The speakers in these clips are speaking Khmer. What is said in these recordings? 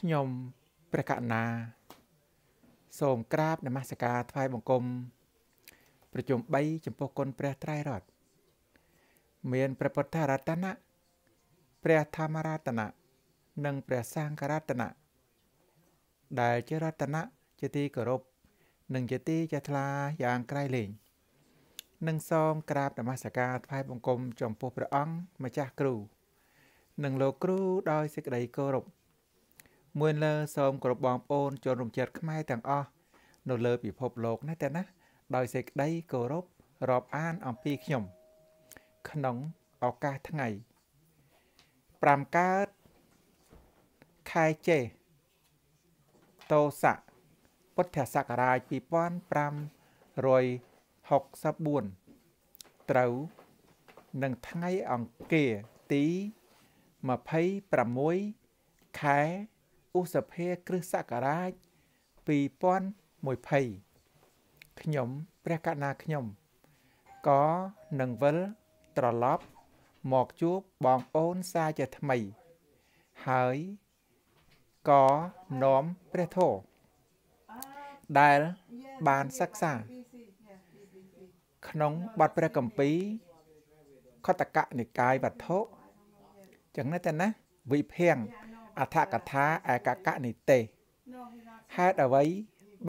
ខ្ញុំព្រះកណាសូមក្រាបនមស្ការថ្វាយបង្គំប្រជុំ3ចំពោះគុណព្រះត្រៃរតមានព្រះពុទ្ធរតនៈព្រះធម្មរតនៈនិង ព្រះសង្ឃរតនៈដែលជារតនៈជាទីគោរពនិងជាទីជ្រះថ្លាយ៉ាងក្រៃលែងនិងសូមក្រាបនមស្ការថ្វាយបង្គំចំពោះព្រះអង្គម្ចាស់គ្រូ និងលោកគ្រូដោយសេចក្តីគោរពមួយលើសូមគ្រប់បងប្អូនជនរំជើបខ្មែរទាំងអស់នៅលើពិភពលោកណាតែណាដោយសេចក្តីគោរពរាប់អានអំពីខ្ញុំ ក្នុងឱកាសថ្ងៃ5កើតខែចេតោស័កពុទ្ធសករាជ2564ត្រូវនឹងថ្ងៃអង្គារទី26ខែឧសភាគ្រិស្តសករាជ2020ខ្ញុំព្រះកណាខ្ញុំក៏នឹងវិលត្រឡប់មកជួបបងប្អូនសាជាថ្មី ហើយក៏នាំព្រះធម៌ដែលបានសិក្សា ក្នុងបទព្រះកម្ពីខតកនិកាយវត្ថុចឹងណាតែណាវិភាំងអធកថាឯកកនិទេសហេតុអ្វី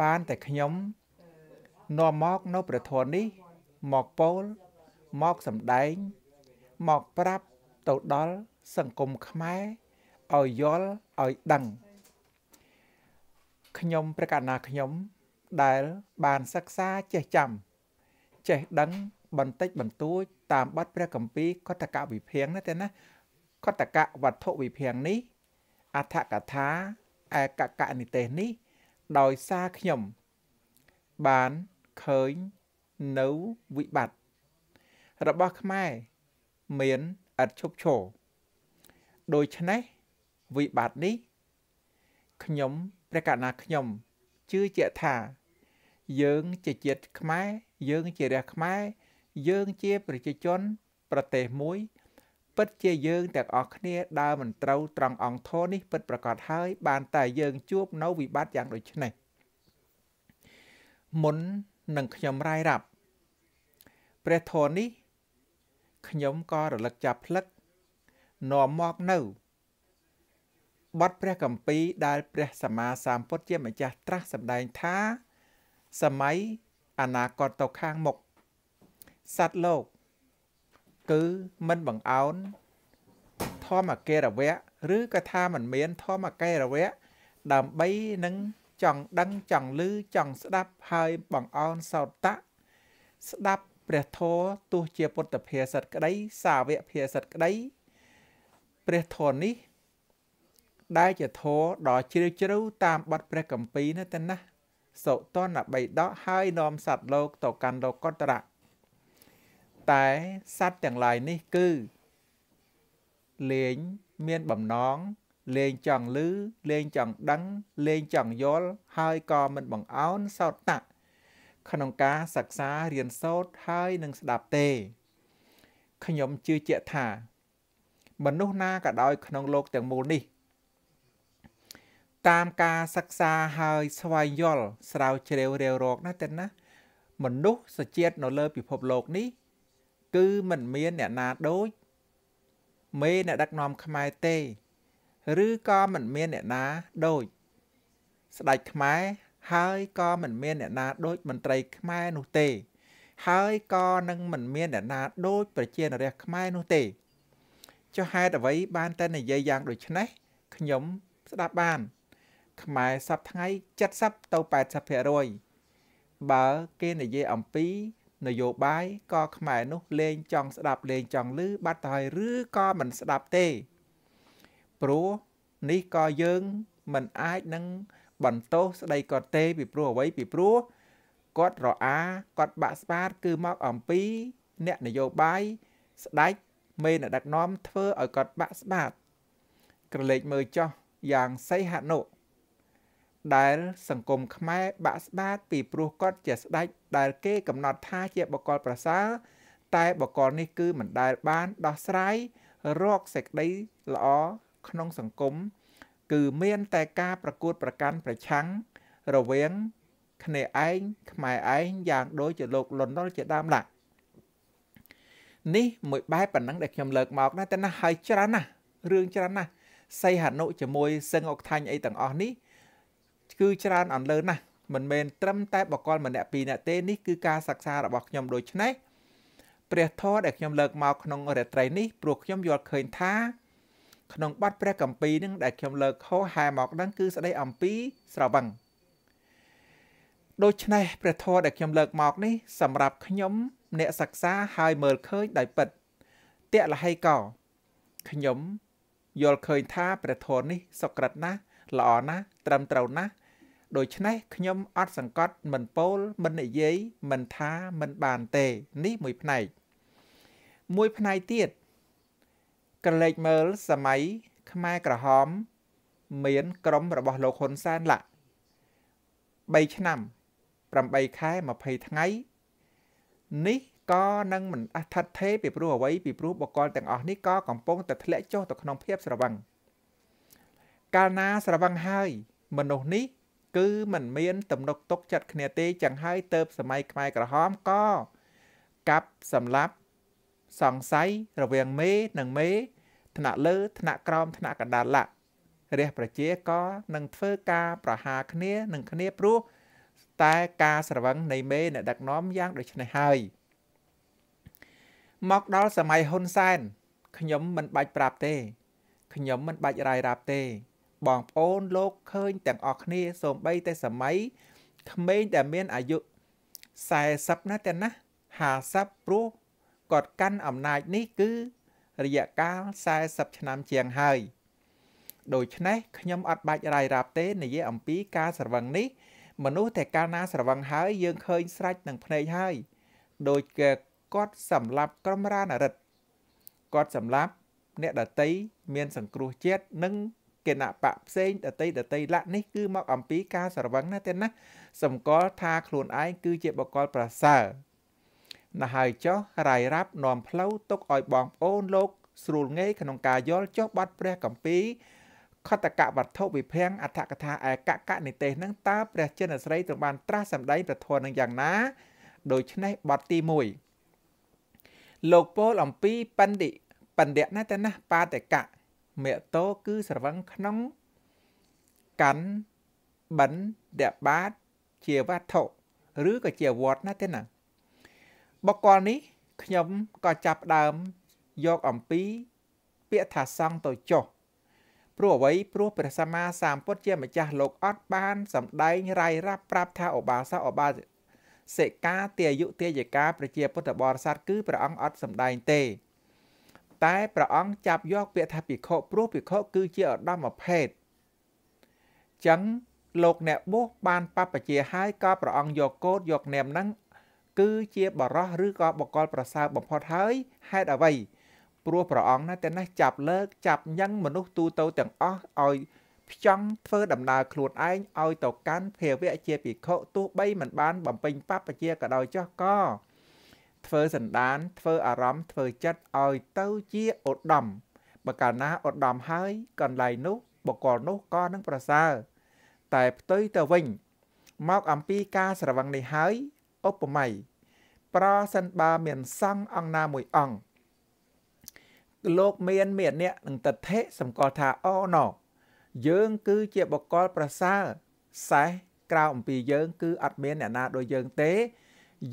បានតែខ្ញុំនាំមកនៅព្រះធននេះមកពោលមកសម្ដែង មកប្រាប់ទៅដល់សង្គមខ្មែរឲ្យយល់ឲ្យដឹងខ្ញុំប្រកាសណាខ្ញុំ ដែលបានសិក្សាចេះចាំចេះដឹងបន្តិចបន្តួចតាមបទព្រះគម្ពីរកតកៈវិភាំងណាទេណាកតកៈវត្ថុវិភាំងនេះអត្ថកថាឯកកនិទេសនេះ ដោយសារខ្ញុំបានឃើញនៅវិបត្តិរបស់ខ្មែរមានឥតឈប់ឈរដូច្នេះ វិបត្តិនេះខ្ញុំព្រះកណាខ្ញុំជឿជាក់ថា យើងជាជាតិខ្មែរយើងជារាជខ្មែរយើង ជាប្រជាជន ប្រទេសមួយពិតជាយើងទាំងអស់គ្នាដើរមិនត្រូវត្រង់អង្គធននេះពិតប្រកបហើយ បានតែយើងជួប នៅវិបត្តិយ៉ាងដូចនេះមុននឹងខ្ញុំរាយរាប់ព្រះធននេះខ្ញុំក៏រលឹកចាប់ផ្លឹកនាំមកនៅបទព្រះកម្ពីដែល ព្រះសម្មាសម្ពុទ្ធជាម្ចាស់ត្រាស់សម្ដែងថា សម័យអនាគតទៅខាងមុខសត្វលោកគឺមិនបង្អោនធម្មកេរវៈឬក៏ថាមិនមាន ធម្មកេរវៈដើម្បីនឹងចង់ដឹងចង់ឮចង់ស្ដាប់ហើយបង្អោនសោតៈស្ដាប់ព្រះធម៌ទោះជាពុទ្ធភាសិតក្តី សាវកភាសិតក្តីព្រះធម៌នេះដែលជាធម៌ដ៏ជ្រាលជ្រៅតាមបទព្រះគម្ពីរនោះទៅណាសោតនបៃដកហើយនាំសត្វលោកទៅកាន់លោកកតរៈតែសត្វទាំងឡាយនេះគឺលេងមានបំណងលេងចង់លឺលេងចង់ដឹងលេងចង់យល់ហើយក៏មិនបង្អោនសោតតៈក្នុងការសិក្សារៀនសូត្រហើយនឹងស្ដាប់ទេខ្ញុំជឿជាក់ថា មនុស្សណាក៏ដោយក្នុងโลกទាំងមូលនេះតាមការសិក្សាហើយស្វែងយល់ស្រាវជ្រាវរាវរកណាស់ទៅណា មនុស្សសជាតិនៅលើពិភពលោកនេះគឺមិនមានអ្នកណាដូចមេអ្នកដឹកនាំខ្មែរទេឬក៏មិនមានអ្នកណាដូច ស្ដេចខ្មែរហើយក៏មិនមានអ្នកណាដូចមន្ត្រីខ្មែរនោះទេ ហើយក៏នឹងមិនមានអ្នកណាដូចប្រជានរាស្ត្រខ្មែរនោះទេចុះហេតុអ្វីបានតែនិយាយយ៉ាងដូចនេះខ្ញុំស្ដាប់បាន ខ្មែរសប្ដថ្ងៃ70ទៅ80%បើគេនិយាយអំពីនយោបាយក៏ខ្មែរនោះលែងចង់ស្ដាប់លែងចង់ឮបាត់ទៅហើយឬក៏មិនស្ដាប់ទេ ព្រោះនេះក៏យើង មិនអាចនឹងបន្ទោសស្ដីគាត់ទេពីព្រោះអ្វីពីព្រោះគាត់រអាគាត់បាក់ស្បាត គឺមកអំពី អ្នកនយោបាយស្ដេចមេអ្នកដឹកនាំធ្វើឲ្យគាត់បាក់ស្បាត ក្រឡេកមើលចោះយ៉ាងសីហនុដែលសង្គមខ្មែរបាក់ស្បាតពីព្រោះគាត់ជាស្ដេចដែលគេ កំណត់ថាជាបកលប្រសើរតែបកលនេះគឺមិនដែលបានដោះស្រាយរកសេចក្តីល្អក្នុងសង្គមគឺមាន តែការប្រកួតប្រកាន់ប្រឆាំងរវាងគ្នាឯងខ្មែរឯងយ៉ាងដូចជាលោកលន់នល់ជាដើមឡានេះមួយបែបប៉ុណ្ណឹងដែលខ្ញុំលើកមកណាតែណាហើយច្រើនណាស់រឿងច្រើនណាស់សីហនុជាមួយសឹងអុកថាញ់អីទាំងអស់នេះគឺច្រើនអន្លើណាស់មិនមែនត្រឹមតែបកលម្នាក់ពីរនាក់ទេនេះគឺការសិក្សារបស់ខ្ញុំដូច្នេះព្រះធម៌ដែលខ្ញុំលើកមកក្នុងរាត្រីនេះព្រោះខ្ញុំយល់ឃើញ ថាក្នុងបទព្រះកម្ពីនឹងដែលខ្ញុំលើកខុសហែមកនឹងគឺស្ដីអំពីស្រវឹងដូច្នេះព្រះធម៌ដែលខ្ញុំលើកមកនេះសម្រាប់ខ្ញុំ អ្នកសិក្សាហើយមើលឃើញដោយពិតតេលហីកោខ្ញុំយល់ឃើញថាព្រះធម៌នេះសុក្រិតណាស់ល្អណាស់ត្រឹមត្រូវណាស់ដូច្នេះខ្ញុំអត់សង្កត់មិនពោលមិននិយាយមិនថាមិនបានទេនេះមួយផ្នែកមួយផ្នែកទៀតក្រឡេកមើលសម័យខ្មែរក្រហម មានក្រុមរបស់លោកហ៊ុនសែនឡា3ឆ្នាំ8ខែ20ថ្ងៃ នេះក៏នឹងមិនអឋិតថេពីព្រោះអ្វីពីព្រោះបកលទាំងអស់នេះក៏កំពុងតែធ្លាក់ចុះទៅក្នុងភាពស្រវឹងកាលណាស្រវឹងហើយមនុស្សនេះគឺมันមានទំនុកទុកចិត្តគ្នាទេចឹងហើយទៅសម័យខ្មែរក្រហមក៏កាប់សម្លាប់សង្ស័យរវាងមេនិងមេថ្នាក់លើថ្នាក់ក្រោមថ្នាក់កណ្ដាលឡារះប្រជាក៏នឹងធ្វើការប្រហារគ្នានឹងគ្នាព្រោះតែការស្រវឹងនៃមេអ្នកដឹកនាំយ៉ាងដូចនេះហើយមកដល់សម័យហ៊ុនសែនខ្ញុំមិនបាច់ប្រាប់ទេខ្ញុំមិនបាច់រាយរាប់ទេបងប្អូនលោកឃើញទាំងអស់គ្នាសូម្បីតែសម័យក្មេងដែលមានអាយុ40ណាស់តែណា50ព្រោះគាត់កាន់អំណាចនេះគឺរយៈកាល40ឆ្នាំជាងហើយដូច្នេះខ្ញុំអត់បាច់រាយរាប់ទេនិយាយអំពីការស្រវឹងនេះមនុស្សតែកាលណាស្រវឹងហើយយើងឃើញស្រេចនឹងភ្នែកហើយដោយគាត់សម្លាប់ក្រុមរាណរិទ្ធគាត់សម្លាប់អ្នកដតីមានសង្គ្រោះជាតិនិងគណៈបកផ្សេងដតីដតីលក្ខនេះគឺមកអំពីការស្រវឹងណាទេណាសម្គាល់ថាខ្លួនឯងគឺជាបកលប្រសើរណាហើយចុះរាយរាប់នាំផ្លូវទុកឲ្យបងប្អូនលោកស្រួលងាយក្នុងការយល់ចុះបាត់ ព្រះកម្ពីខតកវត្ថុវិភាំងអត្ថកថាឯកកនិទេសនឹងតើព្រះចិនស្រីទ្រង់បានត្រាស់សម្ដែងប្រធននឹងយ៉ាងណាដូច្នេះបទទី1លោកពោលអំពីបណ្ឌិបណ្ឌិណាតណាបាតកៈមតោគឺស្រវឹងក្នុងកាន់បិណ្ឌតបាទជាវត្ថុឬក៏ជាវត្តណាទេណាបកគលនេះខ្ញុំក៏ចាប់ដើមយកអំពី ពាក្យថាសង្ឃទៅចុះ ព្រោះអ្វីព្រោះព្រះសម្មាសម្ពុទ្ធជាម្ចាស់លោកអត់បានសម្ដែងរាយរាប់ប្រាប់ថាឧបាសកឧបាសិកាទាយុទាយិកាប្រជាពុទ្ធបរិស័ទគឺព្រះអង្គអត់សម្ដែងទេតែព្រះអង្គចាប់យក ពាក្យថាភិក្ខុព្រោះភិក្ខុគឺជាឧត្តមភេទចឹងលោកអ្នកបុសបានបបជាហើយក៏ព្រះអង្គយកកោតយកនាមហ្នឹងគឺជាបរោះឬក៏បកលប្រសើរបំផុតហើយហេតុអ្វីព្រោះព្រះអង្គណាតែណេះចាប់លើកចាប់ញ៉ាំងមនុស្សទូទៅទាំងអស់ឲ្យផ្ចង់ធ្វើដំណើរខ្លួនឯងឲ្យទៅកាន់ភាវៈជាភិក្ខុទោះបីមិនបានបំពេញបបជាក៏ដោយចោះក៏ធ្វើសន្តានធ្វើអារម្មណ៍ធ្វើចិត្តឲ្យទៅជាឧត្តមបើកាលណាឧត្តមហើយកន្លែងនោះបុគ្គលនោះក៏នឹងប្រសើរតែផ្ទុយទៅវិញមកអំពីការស្រវឹងនេះហើយឧបមាប្រសិនបើមានសង្ឃអង្គណាមួយអង្គលោកមានមានអ្នកនឹងតថេសម្គាល់ថាអូណូយើងគឺជាបុគ្គលប្រសើរសេះក្រៅអំពីយើងគឺអត់មានអ្នកណា ដូចយើងទេ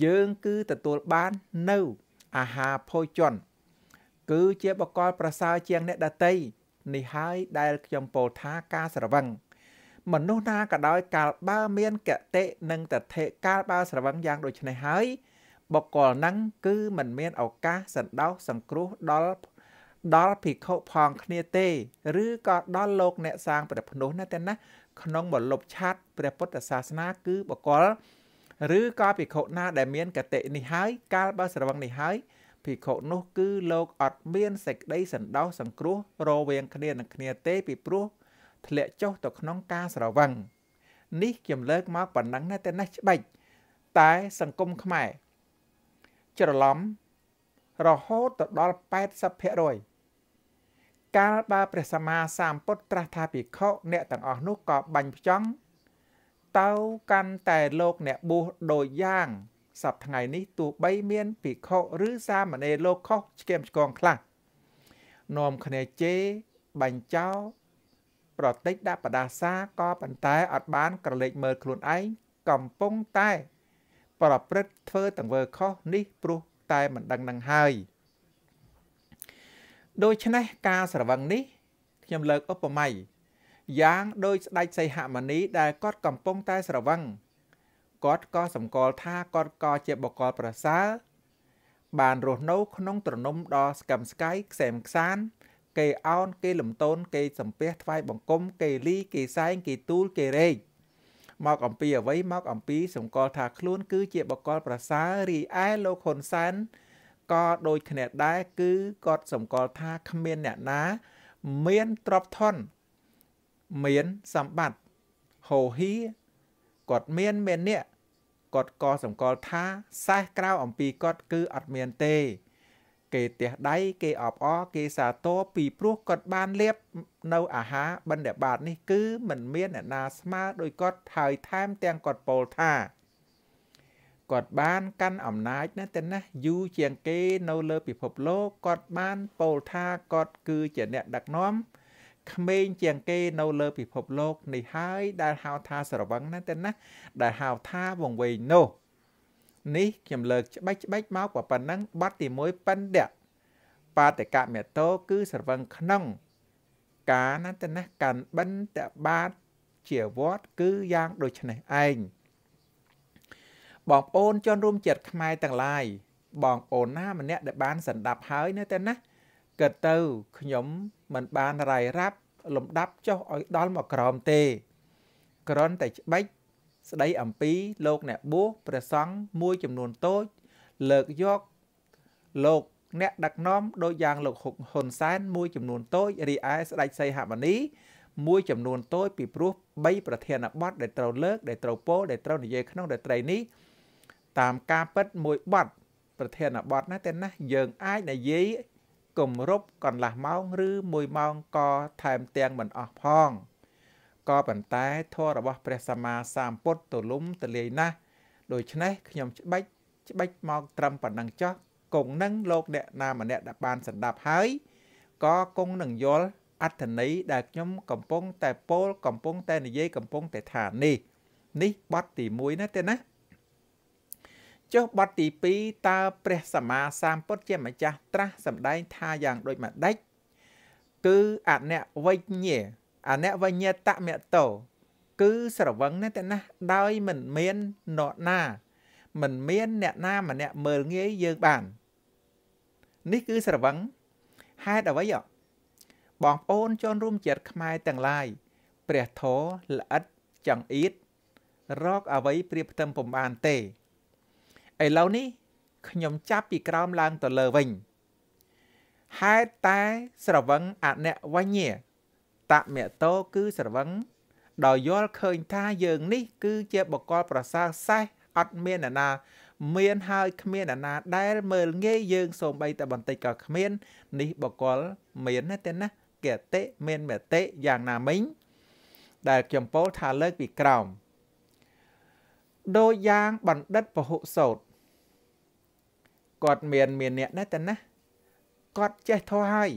យើងគឺទទួលបាននៅអាហារភោជនគឺជាបកលប្រសើរជាងអ្នកដតីនេះហើយដែលខ្ញុំពោលថាការស្រវឹងមនុស្សណាក៏ដោយកាលបើមានកតិនិងតថេកាលបើស្រវឹងយ៉ាងដូចនេះហើយបកលនឹងគឺមិនមានឱកាសសន្តោសសង្គ្រោះដល់ដល់ភិក្ខុផងគ្នាទេឬក៏ដល់លោកអ្នកសាងព្រះភ្នោះណាតែណាក្នុងបលប់ឆាត់ព្រះពុទ្ធសាសនាគឺបកលឬក៏ភិក្ខុណាដែលមានកតិនេះហើយកាលបើស្រវឹងនេះហើយភិក្ខុនោះគឺលោកអត់មានសេចក្តីសន្តោសសង្គ្រោះរវាងគ្នានឹងគ្នាទេពីព្រោះធ្លាក់ចុះទៅក្នុងការស្រវឹងនេះខ្ញុំលើកមកប៉ុណ្ណឹងណាតែណាស់ច្បិចតែសង្គមខ្មែរច្រឡំរហូតទៅដល់80%កាលបើព្រះសម្មាសម្ពុទ្ធត្រាស់ថាភិក្ខុអ្នកទាំងអស់នោះក៏បាញ់ផ្ចង់ទៅកាន់តែលោកអ្នកបុះដោយយ៉ាងសប្ថ្ងៃនេះទោះបីមានភិក្ខុឬសាមណេរលោកខុសឆ្គាមឆ្គងខ្លះនាំគ្នាជេរបាញ់ចោលប្រតិចដាក់បដាសាក៏ប៉ុន្តែអត់បានក្រឡេកមើលខ្លួនឯងកំពុងតែ ប្រព្រឹត្តធ្វើតង្វើខុសនេះ ព្រោះតែមិនដឹងនឹងហើយ ដូច្នេះការស្រវឹងនេះខ្ញុំលើកឧបមាយ៉ាងដោយស្ដេចសីហមុនី ដែលគាត់កំពុងតែស្រវឹងគាត់ក៏សម្គាល់ថាគាត់ក៏ជាបកលប្រសើរបានរស់នៅក្នុងត្រនំដ៏ស្កឹមស្កៃខ្សែមខ្សាន គេអោនគេលំតូន គេសំពះថ្វាយបង្គំគេលីគេសែងគេទូលគេរែកមកអំពីអ្វីមកអំពីសម្គាល់ថាខ្លួនគឺជាបកលប្រសើររីឯលោកហ៊ុនសែនក៏ដូចគ្នាដែរគឺគាត់សម្គាល់ថាគ្មានអ្នកណាមានទ្រព្យធនមានសម្បត្តិហោហៀគាត់មានមេនៈគាត់ក៏សម្គាល់ថាសេះក្រៅអំពីគាត់គឺអត់មានទេ គេទះដៃគេអបអរគេសាទរពីព្រោះគាត់បានលៀបនៅអាហារបិណ្ឌបាតនេះគឺមិនមានអ្នកណាស្មើដោយគាត់ហើយថែមទាំងគាត់ពោលថាគាត់បានកាន់អំណាចណាស់ទៅណាស់យូរជាងគេនៅលើពិភពលោកគាត់បានពោលថាគាត់គឺជាអ្នកដឹកនាំក្មេងជាងគេនៅលើពិភពលោក នេះហើយដែលហៅថាស្រវឹងណាទៅណាដែលហៅថាវង្វេងនោះនេះខ្ញុំលើកច្បាច់ច្បាច់មកប៉ុណ្ណឹងបទទី1បណ្ឌៈបាតកមេតោគឺស្រវឹងក្នុង ការណាទៅណាកាន់បិណ្ឌបាតជាវត្ត គឺយ៉ាងដូចនេះឯងបងប្អូនជនរួមជាតិខ្មែរទាំងឡាយបងប្អូនណាម្នាក់ដែលបានសន្តាប់ហើយនៅតែណាកើតទៅខ្ញុំមិនបានរាយរាប់ លំដាប់ចុះឲ្យដល់មកក្រោមទេក្រន់តែច្បិចស្ដីអំពីលោកអ្នកបួសព្រះសង្ឃមួយចំនួនតូចលើកយកលោកអ្នកដឹកនាំដោយយ៉ាងលោកហ៊ុនសែនមួយចំនួនតូចរីឯស្ដេចសីហមុនីមួយចំនួនតូចពីព្រោះ3ប្រធានបទដែលត្រូវលើកដែលត្រូវពោដែលត្រូវនិយាយក្នុងរាត្រីនេះ តាមការពិតមួយបទប្រធានបទណាតែណាយើងអាចនិយាយគម្រប់កន្លះម៉ោងឬ1ម៉ោងក៏ថែមទាំងមិនអស់ផងក៏ប៉ុន្តែធម៌របស់ ព្រះសម្មាសម្ពុទ្ធទូលំទូលាយណាស់ដូច្នេះខ្ញុំច្បិចច្បិចមកត្រឹមប៉ុណ្ណឹងចោះគង់នឹងលោកអ្នកណាម្នាក់ដែលបានសម្ដាប់ហើយក៏គង់នឹងយល់អត្ថន័យដែលខ្ញុំកំពុងតែពោលកំពុងតែនិយាយកំពុងតែថានេះ នេះបទទី1ណាទេណាចុះបទទី2តើព្រះសម្មាសម្ពុទ្ធជាម្ចាស់ត្រាស់សម្ដែងថាយ៉ាងដូចម្ដេចគឺអនវញ្ញេអនវញ្ញតមតោគឺស្រវឹងណាស់តែណាស់ដោយមិនមាននរណា មិនមានអ្នកណាម្នាក់មើលងាយយើងបាន នេះគឺស្រវឹងហេតុអ្វីបងប្អូនជនរួមជាតិខ្មែរទាំងឡាយព្រះធរល្អិតចង្អៀតរកអ្វីព្រៀបផ្ទឹមពុំបានទេឥឡូវនេះខ្ញុំចាប់ពីក្រោមឡើងទៅលើវិញហេតុតែស្រវឹងអនវញ្ញៈតមតោគឺស្រវឹងដោយយល់ឃើញថាយើងនេះគឺជាបកលប្រសើរសេះអត់មានអ្នកណា មានហើយគ្មានអ្នកណា ដែលមើលងាយយើងសូម្បីតែបន្តិចក៏គ្មាននេះបកលមានណាទេណាគតិមានមតិយ៉ាងណាមិញ ដែលខ្ញុំពោលថាលើកពីក្រោមដោយយ៉ាងបណ្ឌិតពហុសោតគាត់មានមានអ្នកណាតែណាគាត់ចេះធោះហើយ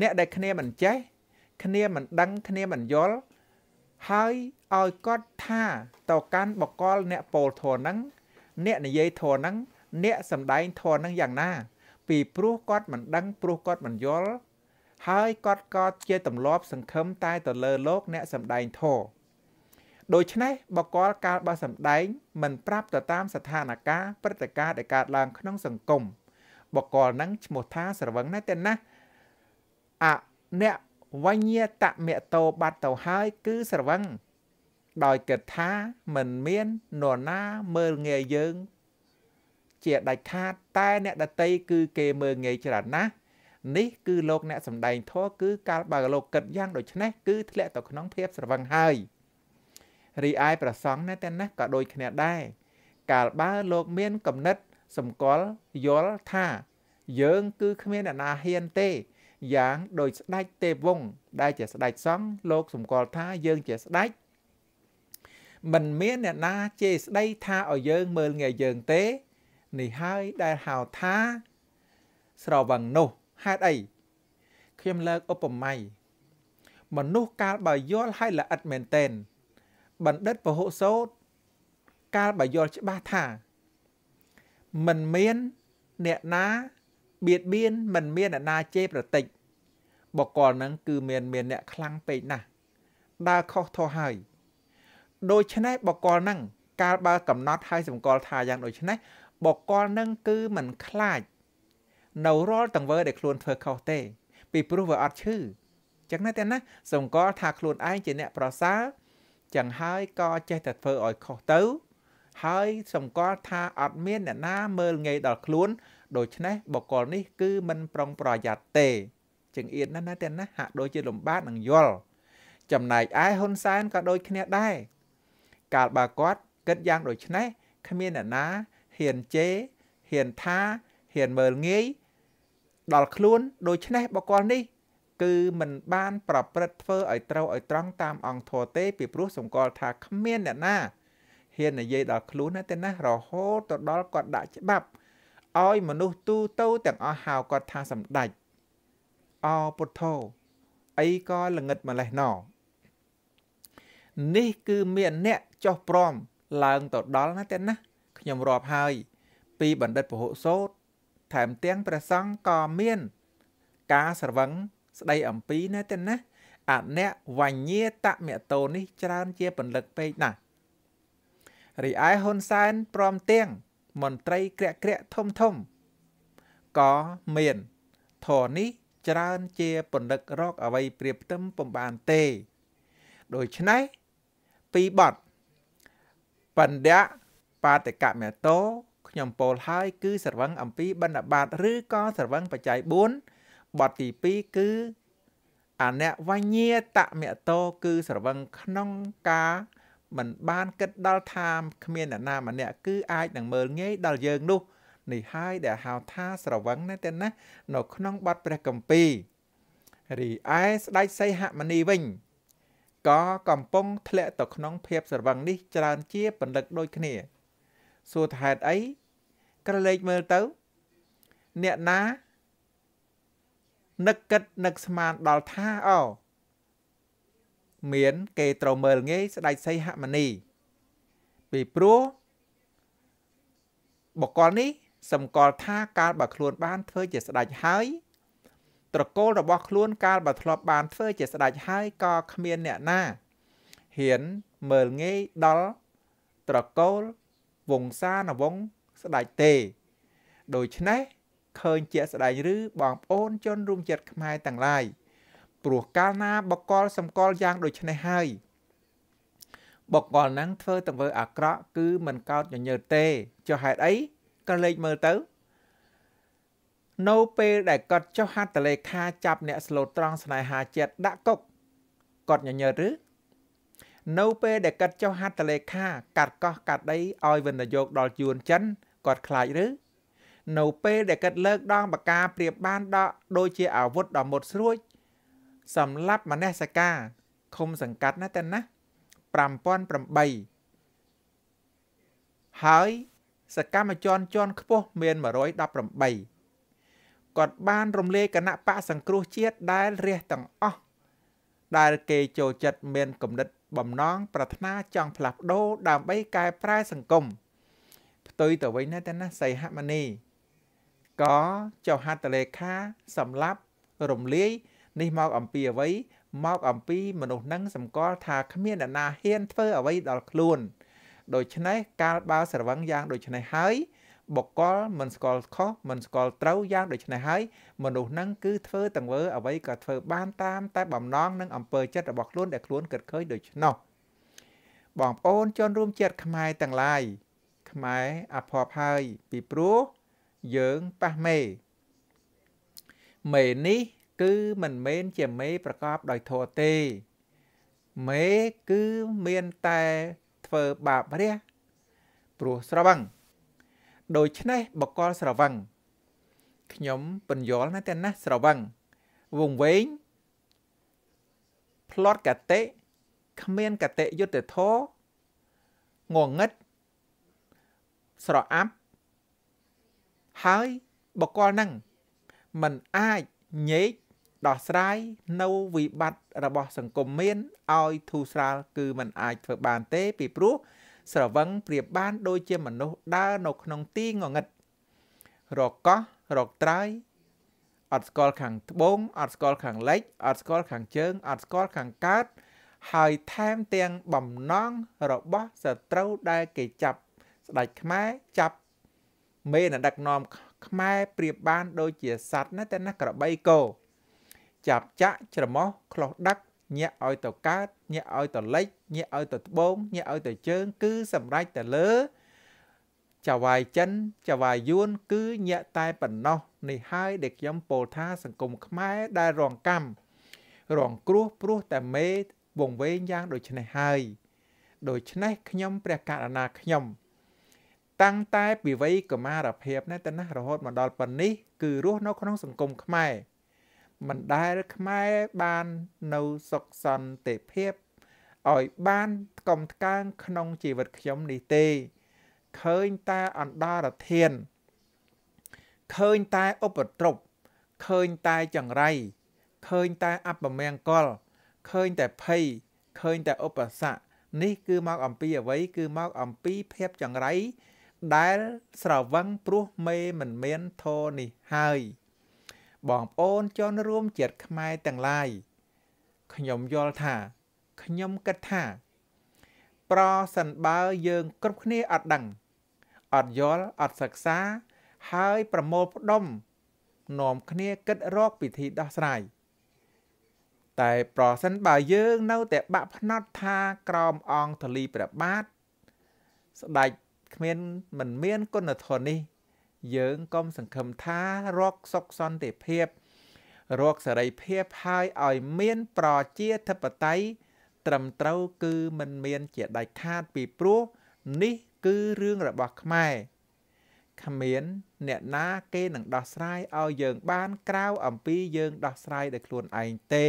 អ្នកដែលគ្នាមិនចេះគ្នាមិនដឹងគ្នាមិនយល់ហើយឲ្យគាត់ថាតកាន់បកលអ្នកពោលធរហ្នឹងអ្នកនិយាយធរហ្នឹងអ្នកសំដែងធរហ្នឹងយ៉ាងណា ពីព្រោះគាត់មិនដឹងព្រោះគាត់មិនយល់ហើយគាត់ក៏ជាទម្លាប់សង្ឃឹមតែទៅលើលោកអ្នកសំដែងធរដូច្នេះបកលកាលបើសម្ដែងមិនប្រាប់ទៅតាមស្ថានភាពព្រឹត្តិការណ៍ដែលកើតឡើង ក្នុង សង្គមបកលនឹងឈ្មោះថាស្រវឹងណាស់តែណាអអ្នកវញ្ញតមតោបាត់ទៅហើយគឺស្រវឹងដោយគិតថាមិនមាននរណាមើលងាយយើង ជាដាច់ខាតតែអ្នកដតីគឺគេមើលងាយច្រើនណាស់នេះគឺលោកអ្នកសម្ដែងធម៌គឺកាលបើលោកគិតយ៉ាងដូចនេះគឺធ្លាក់ទៅក្នុងភាពស្រវឹងហើយ។រីឯប្រសង់ណាទាំងណាក៏ដូចគ្នាដែរកាលបើលោកមានគំនិតសម្គាល់យល់ថា យើងគឺគ្មានអ្នកណាហ៊ានទេយ៉ាងដោយស្ដេចទេវង្សដែលជាស្ដេចសង្ឃលោកសម្គាល់ថាយើងជាស្ដេចមិនមានអ្នកណាជេរស្ដីថាឲ្យយើងមើលងាយយើងទេ នេះហើយដែលហៅថា ស្រវឹងនោះហេតុអីខ្ញុំលើកឧបមាមនុស្សកាលបើយល់ហើយល្អិតមែនទែនបណ្ឌិតពហុសោតកាលបើយល់ច្បាស់ថាមិនមានអ្នកណាបៀតបៀនមិនមានអ្នកណាជេរប្រតិចបកលនឹងគឺមានមានអ្នកខ្លាំងពេកណាស់ដើរខុសធោះហើយដូច្នេះបកលនឹង កាលបើកំណត់ឲ្យសម្គាល់ថាយ៉ាងដូច្នេះបកលនឹងគឺមិនខ្លាច នៅរាល់ទង្វើដែលខ្លួនធ្វើខុសទេ ពីព្រោះវាអត់ឈឺចឹងណាតែណាសម្គាល់ថាខ្លួនឯងជាអ្នកប្រសើរចឹងហើយក៏ចេះតែធ្វើឲ្យខុសទៅហើយសម្គាល់ថាអត់មានអ្នកណាមើលងាយដល់ខ្លួនដូច្នេះបកគលនេះគឺមិនប្រុងប្រយ័ត្នទេចង្អៀតណាស់ណាទាំងណាហាក់ដូចជាលំបាកនឹងយល់ចំណែកឯហ៊ុនសែនក៏ដូចគ្នាដែរកាលបើគាត់គិតយ៉ាងដូចនេះគ្មានអ្នកណាហ៊ានជេរហ៊ានថាហ៊ានមើលងាយដល់ខ្លួនដូច្នេះបកគលនេះគឺมันបាន ប្រព្រឹត្តធ្វើឲ្យត្រូវឲ្យត្រង់តាមអង្គធម៌ទេពីព្រោះសង្កល់ថាគ្មានអ្នកណាហ៊ាននិយាយដល់ខ្លួនណាទេណារហូតទៅដល់គាត់ដាក់ច្បាប់ឲ្យមនុស្សទូទៅទាំងអស់ហៅគាត់ថាសម្ដេចអពុទ្ធោអីក៏ល្ងិតម្លេះណោនេះគឺមានអ្នកចោះព្រម ឡើងទៅដល់ណាទេណាខ្ញុំរាប់ហើយ ពីបណ្ឌិតពហុសោតថែមទាំងព្រះសង្ឃក៏មាន ការស្រវឹងស្ដីអំពីណាទេណាអនៈវញ្ញាតមតោនេះច្រើនជាពលិកពេកណាស់រីឯហ៊ុនសែនព្រមទាំងមន្ត្រីក្រាក់ក្រាក់ធំធំក៏មានធរនេះច្រើនជាពលិករកអ្វីប្រៀបផ្ទឹមពំបានទេដូច្នេះពីបត់បណ្ឌៈបាតកមតោខ្ញុំពោលហើយគឺស្រវឹងអំពីបណ្ឌបាតឬក៏ស្រវឹងបច្ច័យ4បទទី2គឺអនវញ្ញាតមតោគឺស្រវឹងក្នុងការមិនបានគិតដល់ថាគ្មានអ្នកណាម្នាក់គឺអាចនឹងមើលងាយដល់យើងនោះនេះហើយដែលហៅថាស្រវឹងណាទេណានៅ ក្នុងបទព្រះកម្ពីរីឯស្ដេចសីហមុនីវិញក៏កំពុងធ្លាក់ទៅក្នុងភាពស្រវឹងនេះច្រើនជាពលិកដូចគ្នាសួរថាហេតុអីក្រឡេកមើលទៅ អ្នកណានឹកគិតនឹកស្មានដល់ថាអូមានគេត្រូវមើលងាយស្ដេចសីហមុនី ពីព្រោះបកលនេះសម្គាល់ថាកាលបើខ្លួនបានធ្វើជាស្ដេចហើយត្រកូលរបស់ខ្លួនកាលបើធ្លាប់បានធ្វើជាស្ដេចហើយក៏គ្មានអ្នកណាហ៊ានមើលងាយដល់ត្រកូលវង្សានវង្សស្ដេចទេ ដូច្នេះឃើញជាស្ដែងឬបងប្អូនជនរួមជាតិខ្មែរទាំងឡាយព្រោះកាលណាបកលសម្គាល់យ៉ាងដូចនេះហើយបកលនឹងធ្វើទៅធ្វើអាក្រក់ គឺមិនកោតញញើទេចុះហេតុអីក៏លេចមើលទៅនៅពេលដែលគាត់ចុះហត្ថលេខាចាប់អ្នកស្លូតត្រង់ស្នេហាជាតិដាក់គុកគាត់ញញើតឬនៅពេលដែលគាត់ចុះហត្ថលេខាកាត់កោះកាត់ដីឲ្យវិនិយោគដល់ជួនចិនគាត់ខ្លាចឬនៅពេលដែលកាត់លើកដងបកាប្រៀបបានដកដូចជាអាវុធដ៏មុតស្រួចសម្រាប់មនសិការឃុំសង្កាត់ណាតើណា5008ហើយសកម្មជនជាន់ខ្ពស់មាន118គាត់បានរំលាយគណៈបកសង្គ្រោះជាតិដែលរះទាំងអស់ដែលគេចូលចិត្តមានគំនិតបំណងប្រាថ្នាចង់ផ្លាស់ប្ដូរដើម្បីកែប្រែសង្គមផ្ទុយទៅវិញណាតើណាសីហមុនីក៏ចុះហត្ថលេខាសម្លាប់រំលាយនេះមកអំពីអ្វី មក អំពីមនុស្សនឹងសម្គាល់ថាគ្មានអ្នកណាហ៊ានធ្វើអ្វីដល់ខ្លួនដូច្នេះកាលបើស្រវឹងយ៉ាងដូច្នេះហើយបុគ្គលមិនស្គាល់ខុសមិនស្គាល់ត្រូវយ៉ាងដូច្នេះហើយមនុស្សនឹងគឺធ្វើទាំងវើអ្វីក៏ធ្វើបានតាម តែបំណងនិងអំពើចិត្តរបស់ខ្លួនដែលខ្លួនគិតឃើញដូច្នោះបងប្អូនជនរួមជាតិខ្មែរទាំងឡាយខ្មែរអភ័ព្វហើយពីព្រោះយើងប៉ះមេ មេនេះ គឺមិនមែនជាមេប្រកបដោយធម៌ទេ មេគឺមានតែធ្វើបាបរះព្រោះស្រវឹងដូច្នេះបកលស្រវឹងខ្ញុំបញ្យល់ណាស់តែណាស់ស្រវឹងវងវែងផ្លត់កតិគ្មានកតិយុទ្ធធរងងឹតស្រអាប់ហើយបុគ្គលនឹងมันអាចញែកដោះស្រាយនៅវិបត្តិរបស់ សង្គមមានឲ្យធូរស្រាលគឺมันអាចធ្វើបានទេ ពីព្រោះស្រវឹងប្រៀបបានដូចជាមនុស្សដើរនៅក្នុងទីងងឹតរកោះរកត្រើយអត់ស្គាល់ខាងត្បូងអត់ស្គាល់ខាងលិចអត់ស្គាល់ខាងជើងអត់ស្គាល់ខាងកើតហើយថែមទាំងបំណងរបស់សត្រូវដែលគេចាប់ ស្ដេចខ្មែរចាប់មេអ្នកដឹកនាំខ្មែរប្រៀបបានដូចជាសัตว์ណាតែណាក្របីគោចាប់ចាក់ច្រមុះខ្លោះដឹកញាក់ឲ្យទៅកើតញាក់ឲ្យទៅលិចញាក់ឲ្យទៅត្បូងញាក់ឲ្យទៅជើង គឺសម្រេចតែលើចវាយចិនចវាយយួនគឺញាក់តែប៉ុណ្ណោះនេះហើយដែលខ្ញុំពោលថាសង្គមខ្មែរដែលរងកម្មរងគ្រោះព្រោះតែមេវងវែងយ៉ាងដូចនេះហើយ ដូច្នេះខ្ញុំព្រះករណាខ្ញុំតាំងតែពីវ័យកុមារភាពនេះទៅណារហូតមកដល់ប៉ុណ្នេះគឺរស់នៅក្នុងសង្គមខ្មែរមិនដែលខ្មែរបាននៅសុខសន្តិភាពឲ្យបានថ្កុំថ្កើងក្នុងជីវិតខ្ញុំនេះទេ ឃើញតែអណ្ដារធានឃើញតែឧបទ្រពឃើញតែចង្រៃឃើញតែអពមង្គលឃើញតែភ័យឃើញតែឧបសគ្គនេះគឺមកអំពីអ្វីគឺមកអំពីភាពចង្រៃដែលស្រវឹងព្រោះមេមិនមានធរនេះហើយ បងប្អូនជនរួមជាតិខ្មែរទាំងឡាយខ្ញុំយល់ថាខ្ញុំគិតថា ប្រសិនបើយើងគ្រប់គ្នាអត់ដឹងអត់យល់អត់សិក្សាហើយប្រមូលផ្ដុំនាំគ្នាគិតរកពិធីដោះស្រាយតែប្រសិនបើយើងនៅតែបាក់ភ្នត់ថាក្រោមអង្គធលីព្រះបាទស្ដេចគ្មានមិនមានគុណធម៌នេះយើងកុំសង្ឃឹមថារកសុខសន្តិភាព រកសេរីភាពហើយឲ្យមានប្រជាធិបតេយ្យត្រឹមត្រូវគឺមិនមានជាដាច់ខាតពីព្រោះនេះគឺរឿងរបស់ខ្មែរគ្មានអ្នកណាគេនឹងដោះស្រាយឲ្យយើងបានក្រៅអំពីយើងដោះស្រាយដោយខ្លួនឯងទេ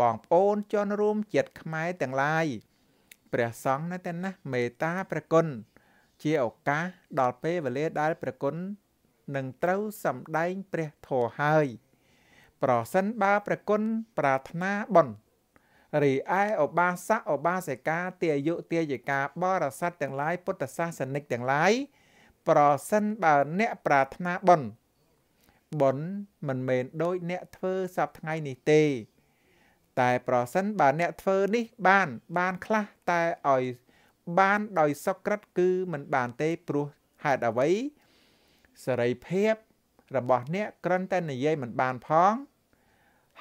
បងប្អូនជនរួមជាតិខ្មែរទាំងឡាយព្រះសង្ឃនៅតែណាមេត្តាប្រគុណជាឱកាសដល់ពេលវេលាដែលប្រគុណនឹងត្រូវសម្ដែងព្រះធម៌ហើយ ប្រសិនបើប្រគុណប្រាថ្នាបុណ្យរីឯឧបាសកឧបាសិកាទាយុទាយិកាបរិស័ទទាំងឡាយពុទ្ធសាសនិកទាំងឡាយប្រសិនបើអ្នកប្រាថ្នាបុណ្យបុណ្យមិនមែនដូចអ្នកធ្វើសពថ្ងៃនេះទេ តែប្រសិនបើអ្នកធ្វើនេះបាន បានខ្លះតែឲ្យបានដោយសុក្រិតគឺមិនបានទេព្រោះហេតុអ្វីសេរីភាព របស់អ្នកគ្រាន់តែនិយាយមិនបានផង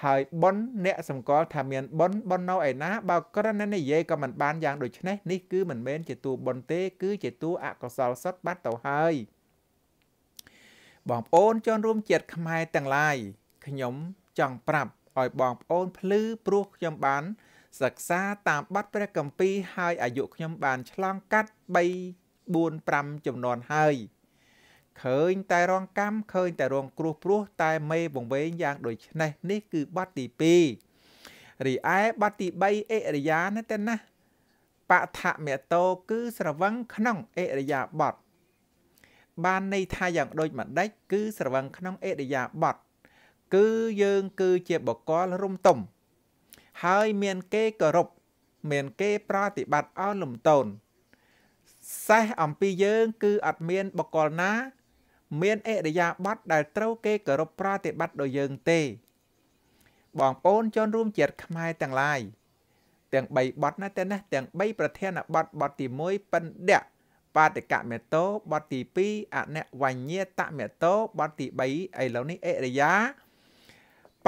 ហើយប៉ុនអ្នកសម្គាល់ថាមានប៉ុនប៉ុននៅឯណាបើគ្រាន់តែនិយាយក៏មិនបានយ៉ាងដូចនេះនេះគឺមិនមែនជាតួប៉ុនទេគឺជាតួអកុសលសុទ្ធបាត់ទៅហើយបងប្អូនជនរួមជាតិខ្មែរទាំងឡាយខ្ញុំចង់ប្រាប់ឲ្យបងប្អូនភ្លឺព្រោះខ្ញុំបានសិក្សាតាមបទព្រះគម្ពីរហើយអាយុខ្ញុំបានឆ្លងកាត់3 4 5ចំនួនហើយឃើញតែរងកម្មឃើញតែរងគ្រោះព្រោះតែមេវង្វេងយ៉ាងដូចនេះនេះគឺបទទី2រីឯបទទី3អិរិយានេះទៅណាបថមេតោគឺស្រវឹងក្នុងអិរិយាបថបានន័យថាយ៉ាងដូចម្ដេចគឺស្រវឹងក្នុងអិរិយាបថគឺយើងគឺជាបកលរំទំហើយមានគេគោរពមានគេប្រតិបត្តិឲ្យលំទោនសេះអំពីយើង គឺអត់មានបកលណា មានអរិយាប័ត្រដែលត្រូវគេគោរពប្រតិបត្តិដោយយើងទេបងប្អូនជនរួមជាតិខ្មែរទាំងឡាយទាំង3បទណាតែណាទាំង3ប្រធានបទបទទី1បណ្ឌៈបាតិកមេតោបទទី2អនវញ្ញតមេតោបទទី3ឥឡូវនេះអរិយា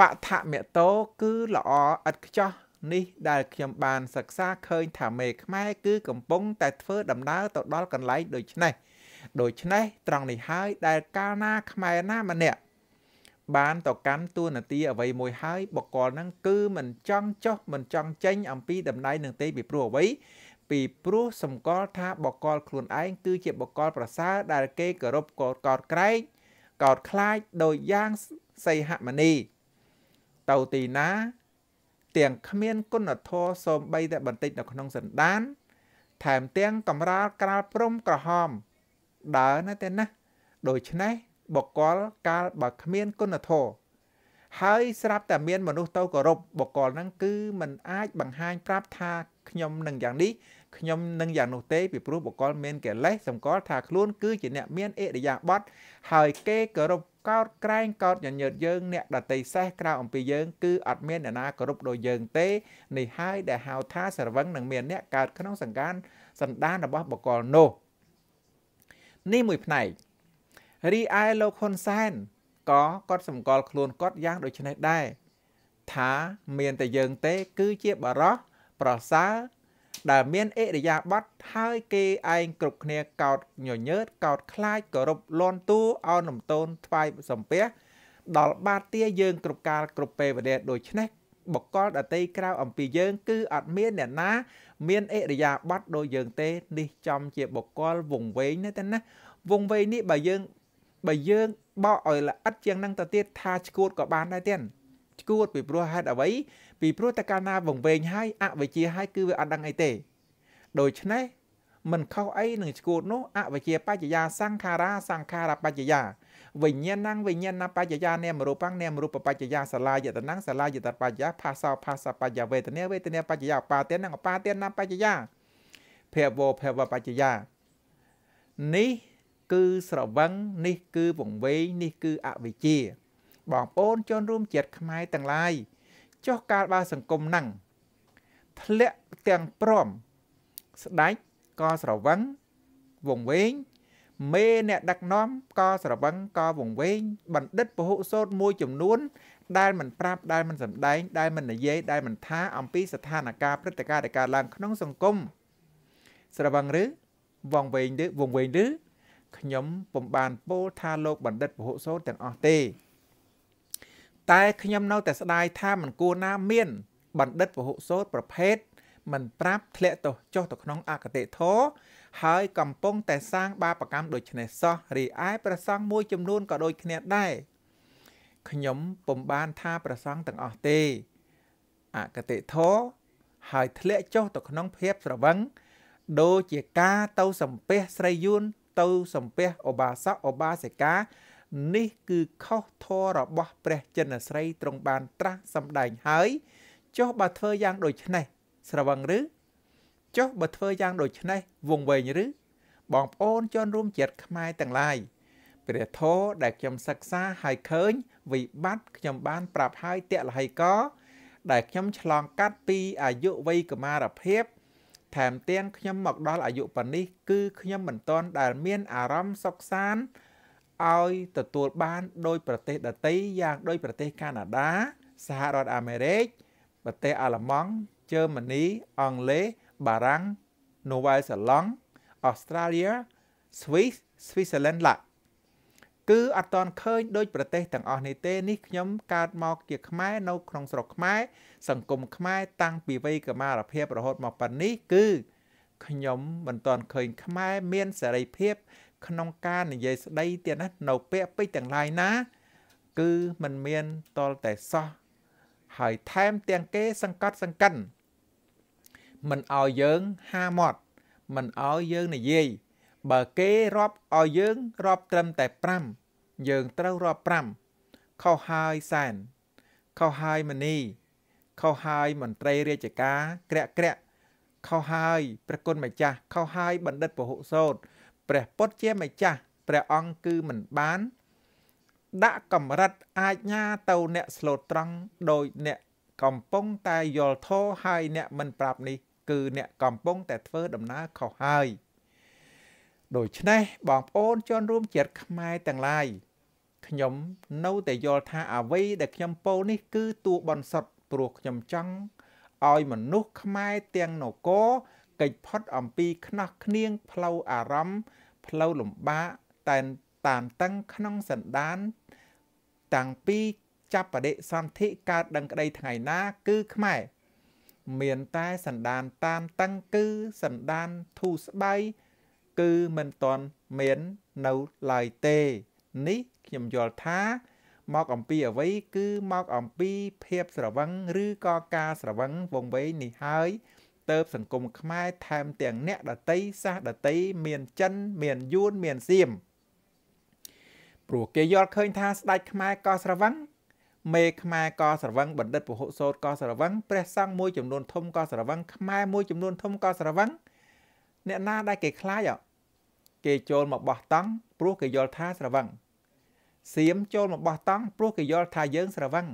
បឋមតោគឺល្អឥតខ្ចោះនេះដែលខ្ញុំបានសិក្សាឃើញថាមេខ្មែរគឺកំពុងតែធ្វើដំណើរទៅដល់កន្លែងដូចនេះដូច្នេះត្រង់នេះហើយដែលកាលណាខ្មែរណាម្នាក់បានទៅកាន់ទួនាទីអ្វីមួយហើយបកលនឹងគឺមិនចង់ចោះមិនចង់ចេញអំពីតំណែងនឹងទេពីព្រោះអ្វី ពីព្រោះសម្គាល់ថាបកលខ្លួនឯងគឺជាបកលប្រសើរដែលគេគោរពកោតក្រែងកោតខ្លាចដោយយ៉ាងសីហមុនីទៅទីណា ទាំងគ្មានគុណធម៌សូម្បីតែបន្តិចនៅក្នុងសន្តាន ថែមទាំងកំរាលក្រាលព្រំក្រហមដើរណាទេណាដូច្នេះបកលកាលបើគ្មានគុណធម៌ហើយស្រាប់តែមានមនុស្សទៅគោរពបកលហ្នឹងគឺมันអាចបង្ហាញប្រាប់ថាខ្ញុំនឹងយ៉ាងនេះខ្ញុំនឹងយ៉ាងនោះទេពីព្រោះបកលមានកិលេសសម្គាល់ថាខ្លួនគឺជាអ្នកមានអិរិយាបថហើយគេគោរពកោតក្រែងកោតញញើតយើងអ្នក ដតីសេះក្រៅអំពីយើង គឺអត់មានអ្នកណាគោរពដូចយើងទេនេះហើយដែលហៅថាស្រវឹងនឹងមានអ្នកកើតក្នុងសង្កានសន្តានរបស់បកលនោះនេះមួយផ្នែករីឯលោកហ៊ុនសែនក៏គាត់សម្គាល់ខ្លួនគាត់យ៉ាងដូចនេះដែរថាមានតែយើងទេ គឺជាបរោះប្រសើរដែលមានអិរិយាបថហើយគេឯងគ្រប់គ្នាកោតញញើតកោតខ្លាចគោរពលន់តួអោនំតូនថ្វាយសំពះដល់បាទាយើងគ្រប់កាលគ្រប់ពេលវេលាដូច្នេះបកលដតីក្រៅអំពីយើងគឺអត់មានអ្នកណា មានអិរិយាបថដូចយើងទេ នេះចំជាបកលវងវែងណាតែណា វងវែងនេះបើយើងបើយើងបោកឲ្យល្អិតជាងនឹងទៅទៀតថាឈួតក៏បានដែរទៀតឈួតពីព្រោះហេតុអ្វីពីព្រោះតែកាលណាវង្វេងហើយអវិជ្ជាហើយគឺវាអត់ដឹងអីទេ ដូច្នេះមិនខុសអីនឹងឈួតនោះអវិជ្ជាបច្ចយាសង្ខារាសង្ខារបច្ចយាវិញ្ញាណังវិញ្ញាណបច្ចយានាមរូបังនាមរូបបច្ចយាសាលាយតនังសាលាយតបច្ចយាផាសោផាសបច្ចយាវេទនាវេទនាបច្ចយាបាទានังបាទានបច្ចយាភវោភវបច្ចយានេះគឺស្រវឹងនេះគឺវង្វេងនេះគឺអវិជ្ជាបងប្អូនជនរួមជាតិខ្មែរទាំងឡាយចុះកាលបើសង្គមនឹងធ្លាក់ទាំងព្រមស្ដេចក៏ស្រវឹងវងវែងមេអ្នកដឹកនាំក៏ស្រវឹងក៏វងវែងបណ្ឌិត ពហុសោតមួយចំនួន ដែលមិនប្រាប់ដែលមិនសម្ដែងដែលមិននិយាយដែលមិនថាអំពីស្ថានភាពព្រឹត្តិការណ៍ដែលកើតឡើងក្នុងសង្គមស្រវឹងឬវងវែងឬវងវែងឬខ្ញុំពំបានពោលថាលោកបណ្ឌិត ពហុសោតទាំងអស់ទេតែខ្ញុំនៅតែស្ដាយថាមិនគួរណាមានបណ្ឌិតពហុសោតប្រភេទមិនប្រាប់ធ្លាក់ទៅចុះទៅក្នុងអកតេធរហើយកំពុងតែសាងបាបកម្មដូចនេះសោះរីឯប្រសង់មួយចំនួនក៏ដូចគ្នាដែរខ្ញុំពុំបានថាប្រសង់ទាំងអស់ទេ អកតេធរហើយធ្លាក់ចុះទៅក្នុងភាពស្រវឹងដូចជាការទៅសំពះស្រីយួនទៅសំពះឧបាសកឧបាសិកានេះគឺខុសធម៌របស់ ព្រះចិនស្រីទ្រង់បានត្រាស់សម្ដែងហើយចុះបើធ្វើយ៉ាងដូច្នេះស្រវឹងឬ ចុះបើធ្វើយ៉ាងដូច្នេះវងវែងឬបងប្អូនជនរួមជាតិខ្មែរទាំងឡាយព្រះធម៌ដែលខ្ញុំសិក្សាហើយឃើញវិបត្តិខ្ញុំបាន ប្រាប់ហើយតលហីកដែលខ្ញុំឆ្លងកាត់ពី អាយុវ័យកុមារភាពថែមទាំងខ្ញុំមកដល់អាយុប៉ុណ្នេះគឺខ្ញុំមិនទាន់ដែលមានអារម្មណ៍សុខសាន្តឲ្យទទួលបានដោយប្រទេសដទៃយ៉ាងដោយប្រទេសកាណាដាសហរដ្ឋអាមេរិកប្រទេសអាល្លឺម៉ង់ជឺម៉ានីអង់គ្លេសបារាំងនូវែលសេឡង់អូស្ត្រាលីស្វីសស្វីសឡែនឡាគឺអត់តន់ឃើញដូចប្រទេសទាំងអស់នេះទេនេះខ្ញុំកើតមកជាខ្មែរនៅក្នុងស្រុកខ្មែរសង្គមខ្មែរតាំងពីវ័យកុមារភាពរហូតមកប៉ុណ្នេះគឺខ្ញុំមិនតន់ឃើញខ្មែរមានសេរីភាពក្នុងការនិយាយស្ដីទៀតណានៅពាក្យពេចទាំងឡាយណាគឺมันមានតលតែសោះហើយថែមទាំងគេសង្កត់សង្កិនមិនឲ្យយើងហាមាត់មិនឲ្យយើងនិយាយបើគេរាប់ឲ្យយើងរាប់ត្រឹមតែ5យើងត្រូវរាប់5ខុសហើយសែនខុសហើយមនីខុសហើយមន្ត្រីរាជការ ក្រាក់ក្រាក់ខុសហើយប្រគុណម្ចាស់ខុសហើយបណ្ឌិតពហុសោតព្រះពុទ្ធជាម្ចាស់ព្រះអង្គគឺមិនបាន ដាក់កម្រិតអាជ្ញាទៅអ្នកស្លូតត្រង់ដោយអ្នកកំពុងតែយល់ធោះហើយអ្នកមិនប្រាប់នេះគឺអ្នកកំពុងតែធ្វើដំណើរខុសហើយដូច្នេះបងប្អូនជនរួមជាតិខ្មែរទាំងឡាយខ្ញុំនៅតែយល់ថាអ្វីដែលខ្ញុំពោលនេះគឺតួបនសុតព្រោះខ្ញុំចង់ឲ្យមនុស្សខ្មែរទាំងនគរកិច្ចផុតអំពីខ្នោះខ្នៀងផ្លូវអារម្មណ៍ផ្លូវលំបាកតែនតានតឹងក្នុងសន្តាន តាំងពីចាប់បដិសន្ធិកើតដឹងក្តីថ្ងៃណាគឺខ្មែរមានតែសន្តានតានតឹងគឺសន្តានធូរស្បើយគឺមិនតន់មាននៅឡើយទេនេះខ្ញុំយល់ថា មកអំពីអ្វីគឺមកអំពីភាពស្រវឹងឬក៏ការស្រវឹងវងវែងនេះហើយទៅសង្គមខ្មែរថែមទាំងអ្នកដតីសាសដតីមានចិនមានយួនមានសៀមព្រោះគេយល់ឃើញថាស្ដេចខ្មែរក៏ស្រវឹងមេខ្មែរក៏ស្រវឹងបណ្ឌិតពហុសោតក៏ស្រវឹងព្រះសង្ឃមួយចំនួនធំក៏ស្រវឹងខ្មែរមួយចំនួនធំក៏ស្រវឹងអ្នកណាដែលគេខ្លាចគេចូលមកបោះតង់ព្រោះគេយល់ថាស្រវឹងសៀមចូលមកបោះតង់ព្រោះគេយល់ថាយើងស្រវឹង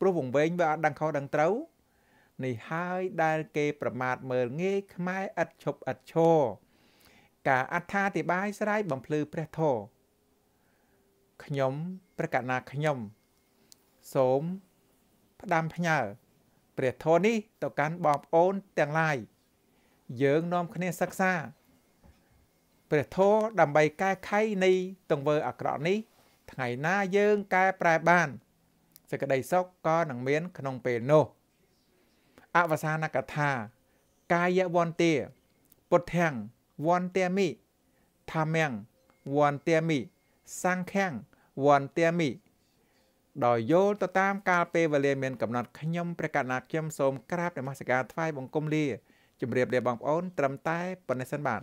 ព្រោះវង្វេងវាអត់ដឹងខុសដឹងត្រូវនេះហើយដែលគេ ប្រមាថមើលងាយខ្មែរឥតឈប់ឥតឈរការអត្ថាធិប្បាយស្រាយបំភ្លឺព្រះធម៌ខ្ញុំប្រកាសណាខ្ញុំសូមផ្ដាំផ្ញើព្រះធម៌នេះទៅកាន់បងប្អូនទាំងឡាយ យើងនាំគ្នាសិក្សាព្រះធម៌ដើម្បីកែខៃនៃទង្វើអាក្រក់នេះថ្ងៃណាយើងកែប្រែបានសេចក្តីសុខក៏នឹងមានក្នុងពេលនោះ។អវសានកថាកាยวន្តាពុទ្ធាំងវន្តាមិធម្មាំងវន្តាមិសង្ឃាំងវន្តាមិដោយយល់ទៅតាមកាលពេលវេលាមានកំណត់ខ្ញុំព្រះកណាខ្ញុំសូមក្រាបនមស្ការថ្វាយបង្គំលាជម្រាបលាបងប្អូនត្រឹមតែប៉ុណ្ណេះសិនបាទ